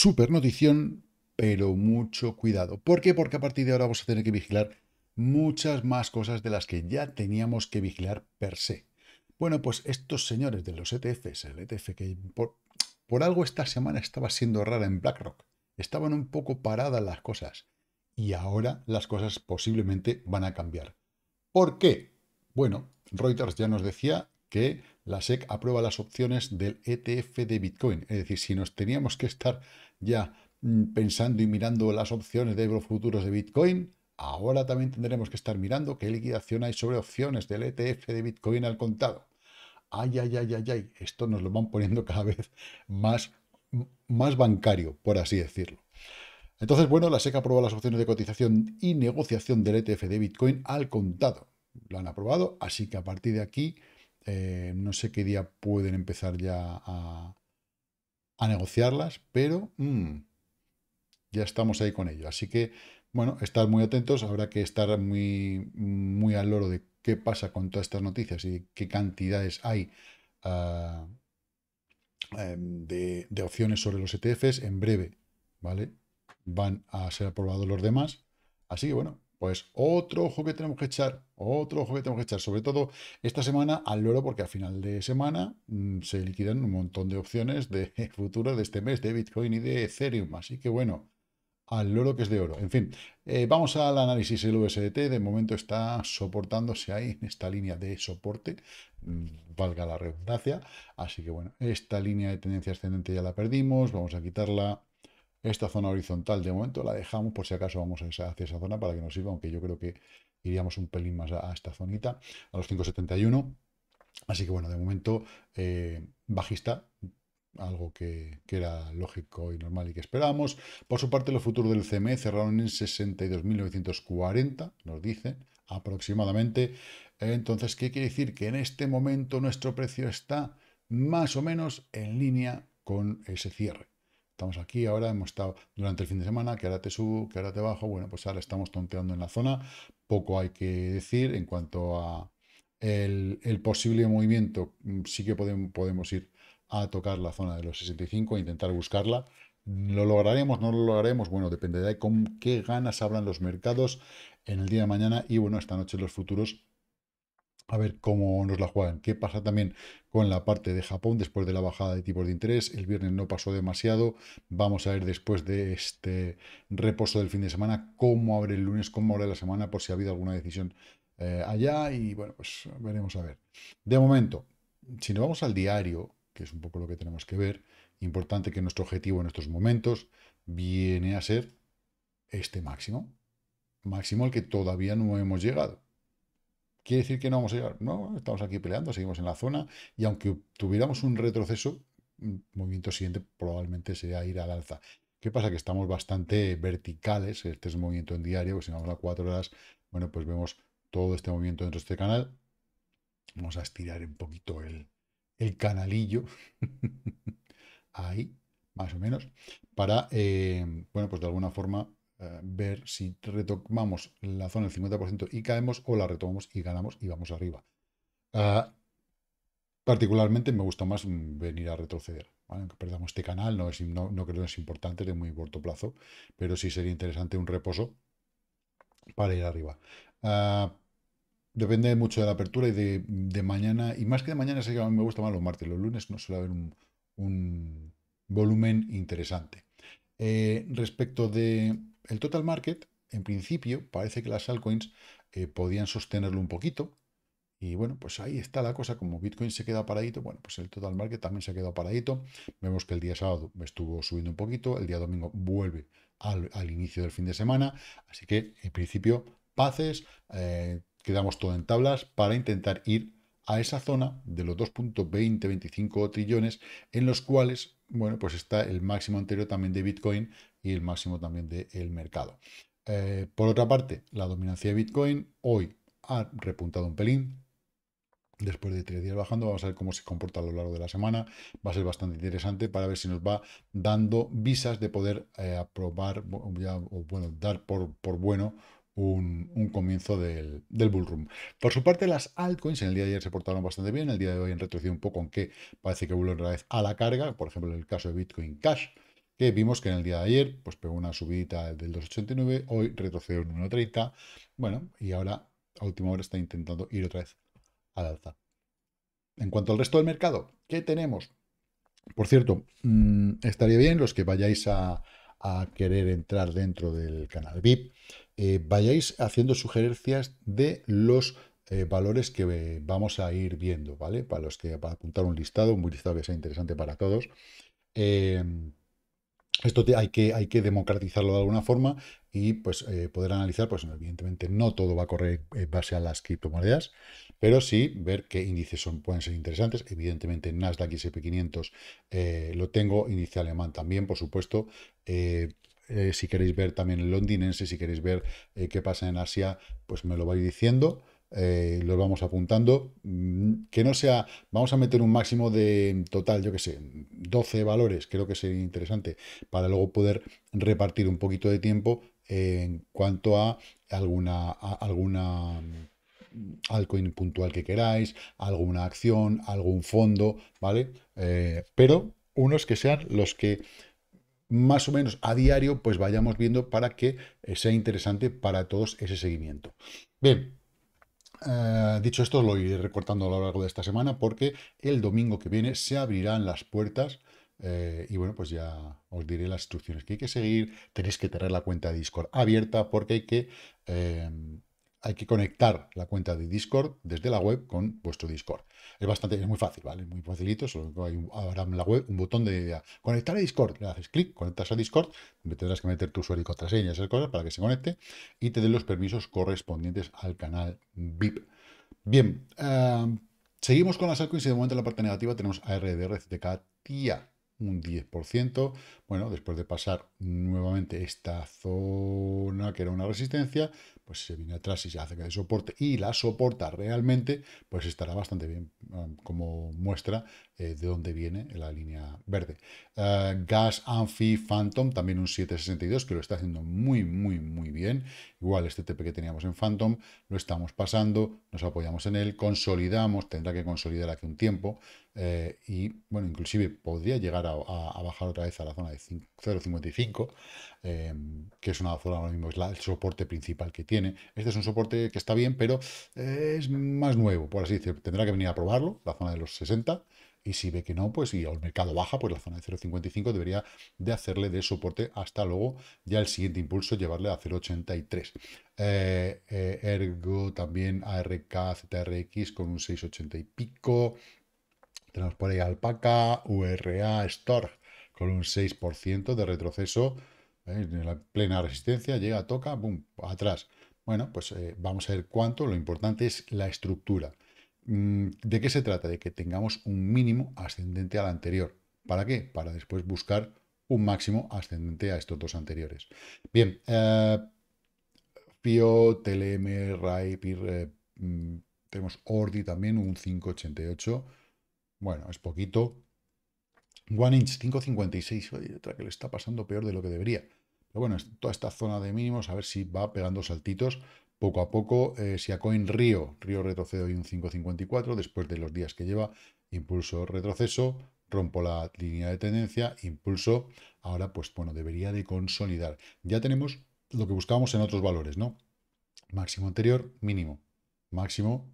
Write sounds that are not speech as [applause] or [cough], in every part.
super notición, pero mucho cuidado. ¿Por qué? Porque a partir de ahora vamos a tener que vigilar muchas más cosas de las que ya teníamos que vigilar per se. Bueno, pues estos señores de los ETFs, el ETF que por, por algo esta semana estaba siendo rara en BlackRock, estaban un poco paradas las cosas y ahora las cosas posiblemente van a cambiar. ¿Por qué? Bueno, Reuters ya nos decía que la SEC aprueba las opciones del ETF de Bitcoin. Es decir, si nos teníamos que estar ya mm, pensando y mirando las opciones de los futuros de Bitcoin, ahora también tendremos que estar mirando qué liquidación hay sobre opciones del ETF de Bitcoin al contado. Ay, ay, ay, ay, ay, esto nos lo van poniendo cada vez más, más bancario, por así decirlo. Entonces, bueno, la SEC aprobó las opciones de cotización y negociación del ETF de Bitcoin al contado. Lo han aprobado, así que a partir de aquí eh, no sé qué día pueden empezar ya a, negociarlas, pero mm, ya estamos ahí con ello. Así que, bueno, estar muy atentos, habrá que estar muy, muy al loro de qué pasa con todas estas noticias y qué cantidades hay ah, em, de, de, opciones sobre los ETFs en breve, ¿vale? Van a ser aprobados los demás. Así que, bueno, pues otro ojo que tenemos que echar, otro ojo que tenemos que echar, sobre todo esta semana al oro porque a final de semana mm, se liquidan un montón de opciones de [laughs] futuro de este mes de Bitcoin y de Ethereum. Así que bueno, al oro que es de oro. En fin, eh, vamos al análisis del USDT. De momento está soportándose ahí en esta línea de soporte, mm, valga la redundancia. Así que bueno, esta línea de tendencia ascendente ya la perdimos, vamos a quitarla esta zona horizontal de momento la dejamos por si acaso vamos hacia esa zona para que nos sirva, aunque yo creo que iríamos un pelín más a, esta zonita, a los 5.71. Así que bueno, de momento eh, bajista, algo que, que, era lógico y normal y que esperábamos. Por su parte, los futuros del CME cerraron en 62.940, nos dicen aproximadamente. Entonces, ¿qué quiere decir? Que en este momento nuestro precio está más o menos en línea con ese cierre estamos aquí, ahora hemos estado durante el fin de semana, que ahora te subo, que ahora te bajo, bueno, pues ahora estamos tonteando en la zona, poco hay que decir en cuanto a el, posible movimiento, mm, sí que podemos, podemos ir a tocar la zona de los 65 e intentar buscarla, ¿Lo lograremos? ¿No lo lograremos? Bueno, dependerá de con qué ganas hablan los mercados en el día de mañana y bueno, esta noche los futuros a ver cómo nos la juegan. ¿Qué pasa también con la parte de Japón después de la bajada de tipos de interés? El viernes no pasó demasiado. Vamos a ver después de este reposo del fin de semana cómo abre el lunes, cómo abre la semana, por si ha habido alguna decisión eh, allá. Y bueno, pues veremos a ver. De momento, si nos vamos al diario, que es un poco lo que tenemos que ver, importante que nuestro objetivo en estos momentos viene a ser este máximo. Máximo al que todavía no hemos llegado ¿Quiere decir que no vamos a llegar? No, estamos aquí peleando, seguimos en la zona y aunque tuviéramos un retroceso, el movimiento siguiente probablemente sería ir al alza. ¿Qué pasa? Que estamos bastante verticales, este es un movimiento en diario, pues si vamos a cuatro horas, bueno, pues vemos todo este movimiento dentro de este canal. Vamos a estirar un poquito el, canalillo, [laughs] ahí, más o menos, para, eh, bueno, pues de alguna forma eh, ver si retomamos la zona del 50% y caemos o la retomamos y ganamos y vamos arriba. Ah, particularmente me gusta más mm, venir a retroceder. Aunque perdamos este canal, no, es, no, no creo que es importante de muy corto plazo, pero sí sería interesante un reposo para ir arriba. Ah, depende mucho de la apertura y de, mañana, y más que de mañana, sé que a mí me gusta más los martes, los lunes no suele haber un, volumen interesante. Eh, respecto de el total market, en principio, parece que las altcoins eh, podían sostenerlo un poquito. Y bueno, pues ahí está la cosa. Como Bitcoin se queda paradito, bueno, pues el total market también se ha quedado paradito. Vemos que el día sábado estuvo subiendo un poquito, el día domingo vuelve al, inicio del fin de semana. Así que, en principio, paces, eh, quedamos todo en tablas para intentar ir a esa zona de los 2.20-25 trillones en los cuales, bueno, pues está el máximo anterior también de Bitcoin y el máximo también del mercado. Eh, por otra parte, la dominancia de Bitcoin hoy ha repuntado un pelín. Después de tres días bajando, vamos a ver cómo se comporta a lo largo de la semana. Va a ser bastante interesante para ver si nos va dando visas de poder eh, aprobar o bueno, dar por, bueno un, comienzo del, del bullroom. Por su parte, las altcoins en el día de ayer se portaron bastante bien, el día de hoy han retrocedido un poco, aunque parece que vuelven a la carga, por ejemplo, en el caso de Bitcoin Cash, que vimos que en el día de ayer pues pegó una subidita del 2,89, hoy retrocedió un 1,30, bueno, y ahora a última hora está intentando ir otra vez al alza. En cuanto al resto del mercado, ¿qué tenemos? Por cierto, mm, estaría bien los que vayáis a, querer entrar dentro del canal VIP, eh, vayáis haciendo sugerencias de los eh, valores que vamos a ir viendo, ¿vale? Para los que para apuntar un listado, un listado que sea interesante para todos. Eh, esto hay, que, hay que democratizarlo de alguna forma y pues, eh, poder analizar, pues evidentemente no todo va a correr en base a las criptomonedas, pero sí ver qué índices son, pueden ser interesantes. Evidentemente Nasdaq y SP500 eh, lo tengo, índice alemán también, por supuesto. Eh, si queréis ver también el londinense, si queréis ver qué pasa en Asia, pues me lo vais diciendo. Eh, los vamos apuntando. Mm, que no sea, vamos a meter un máximo de total, yo que sé, 12 valores, creo que sería interesante, para luego poder repartir un poquito de tiempo en cuanto a alguna, alguna mm, altcoin puntual que queráis, alguna acción, algún fondo, ¿vale? Eh, pero unos que sean los que más o menos a diario pues vayamos viendo para que eh, sea interesante para todos ese seguimiento. Bien, eh, dicho esto, lo iré recortando a lo largo de esta semana porque el domingo que viene se abrirán las puertas eh, y bueno, pues ya os diré las instrucciones que hay que seguir. Tenéis que tener la cuenta de Discord abierta porque hay que eh, hay que conectar la cuenta de Discord desde la web con vuestro Discord. Es bastante, es muy fácil, ¿vale? Muy facilito, solo hay ahora en la web un botón de conectar a Discord. Le haces clic, conectas a Discord, tendrás que meter tu usuario y contraseña, esas cosas para que se conecte y te den los permisos correspondientes al canal VIP. Bien, eh, seguimos con las altcoins y de momento en la parte negativa tenemos ARDR, CTK, TIA un 10%. Bueno, después de pasar nuevamente esta zona que era una resistencia, pues se viene atrás y se hace que de soporte y la soporta realmente, pues estará bastante bien ah, como muestra eh, de dónde viene la línea verde. Eh, Gas, Amphi, Phantom, también un 762 que lo está haciendo muy, muy, muy bien. Igual este TP que teníamos en Phantom, lo estamos pasando, nos apoyamos en él, consolidamos, tendrá que consolidar aquí un tiempo. Eh, y bueno, inclusive podría llegar a, bajar otra vez a la zona de 0.55, que es una zona ahora mismo, es el soporte principal que tiene. Este es un soporte que está bien, pero es más nuevo, por así decirlo. Tendrá que venir a probarlo, la zona de los 60 y si ve que no, pues si el mercado baja, pues la zona de 0,55 debería de hacerle de soporte hasta luego ya el siguiente impulso llevarle a 0,83. Eh, eh, ergo también ARK, ZRX con un 6,80 y pico. Tenemos por ahí Alpaca, URA, Store con un 6% de retroceso. Eh, en la plena resistencia llega, toca, boom, atrás. Bueno, pues vamos a ver cuánto. Lo importante es la estructura. Mm, ¿De qué se trata? De que tengamos un mínimo ascendente al anterior. ¿Para qué? Para después buscar un máximo ascendente a estos dos anteriores. Bien, eh, FIO, TLM, RAI, eh, mm, tenemos ORDI también, un 588. Bueno, es poquito. One Inch, 556. otra que le está pasando peor de lo que debería. Pero bueno, toda esta zona de mínimos, a ver si va pegando saltitos poco a poco. Eh, a coin Río, Río retrocedo y un 5.54 después de los días que lleva, impulso retroceso, rompo la línea de tendencia, impulso, ahora pues bueno, debería de consolidar. Ya tenemos lo que buscábamos en otros valores, ¿no? Máximo anterior, mínimo, máximo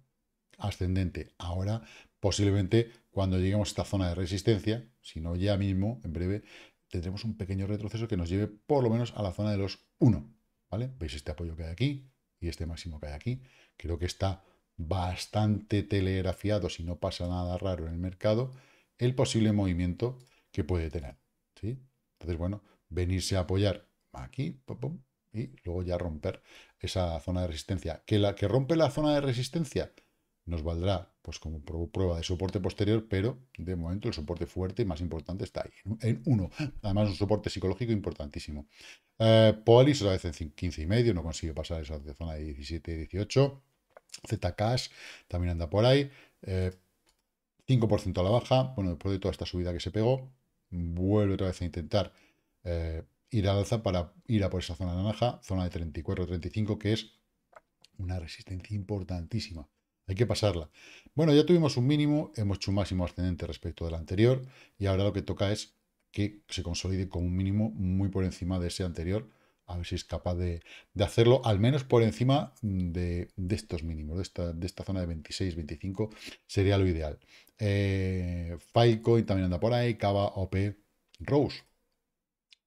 ascendente. Ahora posiblemente cuando lleguemos a esta zona de resistencia, si no ya mismo, en breve, tendremos un pequeño retroceso que nos lleve por lo menos a la zona de los 1, ¿vale? ¿Veis este apoyo que hay aquí? y este máximo que hay aquí. Creo que está bastante telegrafiado, si no pasa nada raro en el mercado, el posible movimiento que puede tener. ¿sí? Entonces, bueno, venirse a apoyar aquí y luego ya romper esa zona de resistencia. ¿Que, la, ¿Que rompe la zona de resistencia? nos valdrá pues como prueba de soporte posterior, pero de momento el soporte fuerte y más importante está ahí, en 1. Además, un soporte psicológico importantísimo. Eh, Polis otra vez en 15 y medio, no consigue pasar esa zona de 17 y 18. Zcash también anda por ahí. 5% eh, a la baja. Bueno, después de toda esta subida que se pegó, vuelve otra vez a intentar eh, ir al alza para ir a por esa zona naranja, zona de 34-35, que es una resistencia importantísima hay que pasarla. Bueno, ya tuvimos un mínimo, hemos hecho un máximo ascendente respecto del anterior y ahora lo que toca es que se consolide con un mínimo muy por encima de ese anterior, a ver si es capaz de, hacerlo, al menos por encima de, estos mínimos, de esta, zona de 26, 25, sería lo ideal. Eh, Filecoin también anda por ahí, Cava, OP, Rose.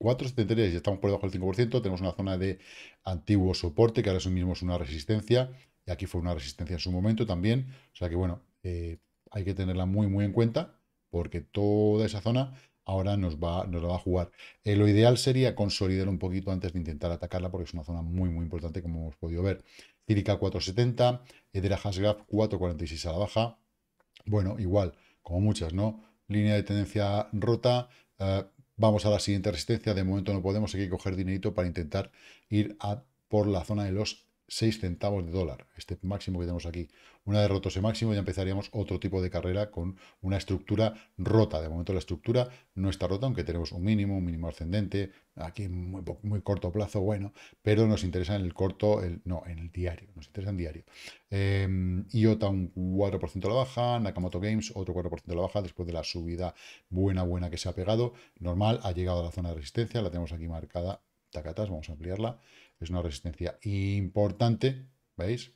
4,73 ya estamos por debajo del 5%, tenemos una zona de antiguo soporte, que ahora mismo es una resistencia, y aquí fue una resistencia en su momento también. O sea que bueno, eh, hay que tenerla muy, muy en cuenta porque toda esa zona ahora nos, va, nos la va a jugar. Eh, lo ideal sería consolidar un poquito antes de intentar atacarla porque es una zona muy, muy importante como hemos podido ver. Círica 470, Edera Hasgraf 446 a la baja. Bueno, igual, como muchas, ¿no? Línea de tendencia rota. Eh, vamos a la siguiente resistencia. De momento no podemos, hay que coger dinerito para intentar ir por la zona de los 6 centavos de dólar, este máximo que tenemos aquí. Una vez roto ese máximo ya empezaríamos otro tipo de carrera con una estructura rota. De momento la estructura no está rota, aunque tenemos un mínimo, un mínimo ascendente, aquí muy, muy corto plazo, bueno, pero nos interesa en el corto, el, no, en el diario, nos interesa en diario. IOTA em, un 4% a la baja, Nakamoto Games otro 4% a la baja, después de la subida buena, buena que se ha pegado, normal, ha llegado a la zona de resistencia, la tenemos aquí marcada, tacatas, vamos a ampliarla. Es una resistencia importante, ¿veis?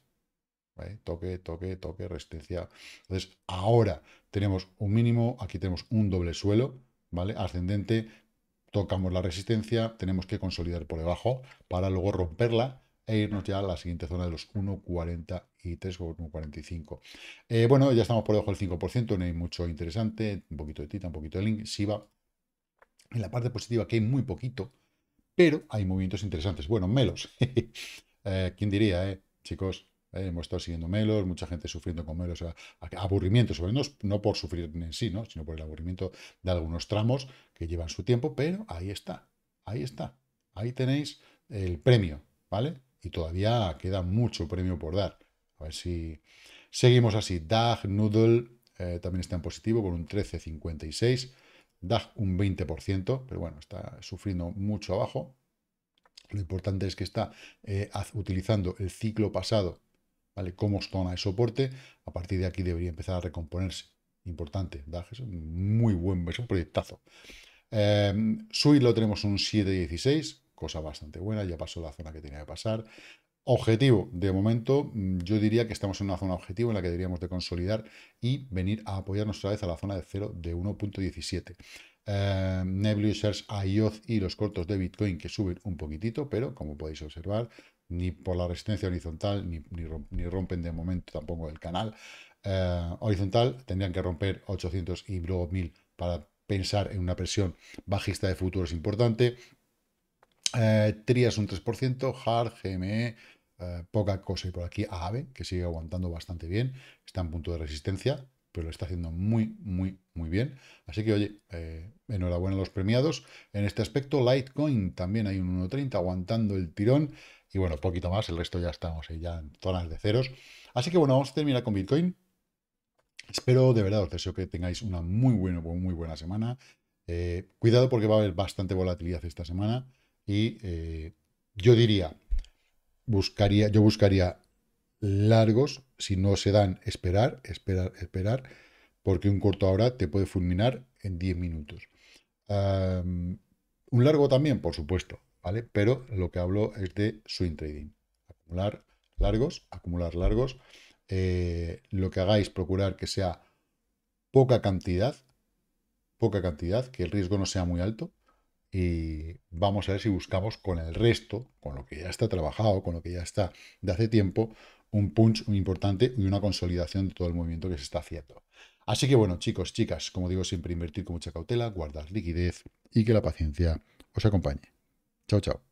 Toque, toque, toque, resistencia. Entonces, ahora tenemos un mínimo, aquí tenemos un doble suelo, ¿vale? Ascendente, tocamos la resistencia, tenemos que consolidar por debajo para luego romperla e irnos ya a la siguiente zona de los 1,43 o 1,45. Eh, bueno, ya estamos por debajo del 5%, no hay mucho interesante, un poquito de Tita, un poquito de Link, va En la parte positiva, que hay muy poquito, pero hay movimientos interesantes. Bueno, Melos. [laughs] Eh, ¿Quién diría, eh? chicos? Eh, hemos estado siguiendo Melos, mucha gente sufriendo con Melos, aburrimiento, sobre todo no por sufrir en sí, ¿no? sino por el aburrimiento de algunos tramos que llevan su tiempo, pero ahí está, ahí está, ahí tenéis el premio, ¿vale? Y todavía queda mucho premio por dar. A ver si seguimos así. Dag Noodle eh, también está en positivo con un 13,56. DAG un 20%, pero bueno, está sufriendo mucho abajo. Lo importante es que está eh, utilizando el ciclo pasado ¿vale? como zona de soporte. A partir de aquí debería empezar a recomponerse. Importante, DAG es un muy buen, es un proyectazo. Em, lo tenemos un 7.16, cosa bastante buena, ya pasó la zona que tenía que pasar. Objetivo, de momento mm, yo diría que estamos en una zona objetivo en la que deberíamos de consolidar y venir a apoyarnos otra vez a la zona de 0 de 1.17. Eh, y los cortos de Bitcoin que suben un poquitito, pero como podéis observar, ni por la resistencia horizontal ni, rompen de momento tampoco el canal. Eh, horizontal tendrían que romper 800 y luego 1000 para pensar en una presión bajista de futuros importante. Eh, Trias un 3%, hard GME, poca cosa y por aquí ave que sigue aguantando bastante bien, está en punto de resistencia, pero lo está haciendo muy, muy, muy bien. Así que, oye, eh, enhorabuena a los premiados. En este aspecto, Litecoin también hay un 1.30 aguantando el tirón. Y bueno, poquito más, el resto ya estamos ahí ya en zonas de ceros. Así que bueno, vamos a terminar con Bitcoin. Espero, de verdad, os deseo que tengáis una muy buena, muy buena semana. Eh, cuidado porque va a haber bastante volatilidad esta semana. Y eh, yo diría, buscaría, yo buscaría largos, si no se dan, esperar, esperar, esperar, porque un corto ahora te puede fulminar en 10 minutos. un largo también, por supuesto, ¿vale? Pero lo que hablo es de swing trading. Acumular largos, acumular largos. Eh, lo que hagáis, procurar que sea poca cantidad, poca cantidad, que el riesgo no sea muy alto, y vamos a ver si buscamos con el resto, con lo que ya está trabajado, con lo que ya está de hace tiempo, un punch muy importante y una consolidación de todo el movimiento que se está haciendo. Así que bueno, chicos, chicas, como digo siempre, invertir con mucha cautela, guardar liquidez y que la paciencia os acompañe. Chao, chao.